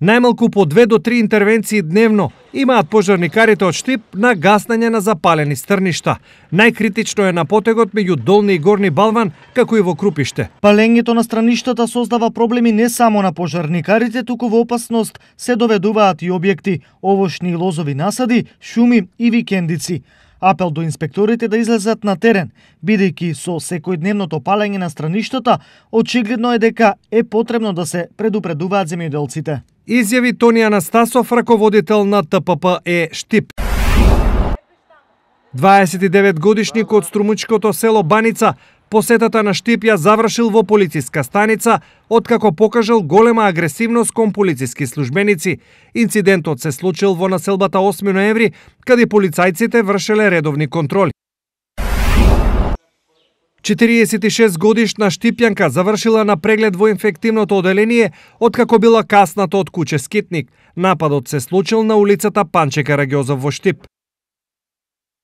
Најмалку по две до три интервенции дневно имаат пожарникарите од Штип на гаснање на запалени стрништа. Најкритично е на потегот меѓу долни и горни Балван, како и во Крупиште. Палењето на страништата создава проблеми не само на пожарникарите, туку во опасност се доведуваат и објекти, овошни и лозови насади, шуми и викендици апел до инспекторите да излезат на терен, бидејќи со секојдневното палење на страништата, очигледно е дека е потребно да се предупредуваат земјоделците изјави Тони Анастасов, раководител на ТПП Е Штип. 29 годишник од Струмучкото село Баница, посетата на Штип ја завршил во полициска станица, откако покажал голема агресивност кон полициски службеници. Инцидентот се случил во населбата 8 ноември, каде полицајците вршеле редовни контроли. 46 годишна Штипјанка завршила на преглед во инфективното оделение откако била касната од куче скитник. Нападот се случил на улицата Панчека Рагиозов во Штип.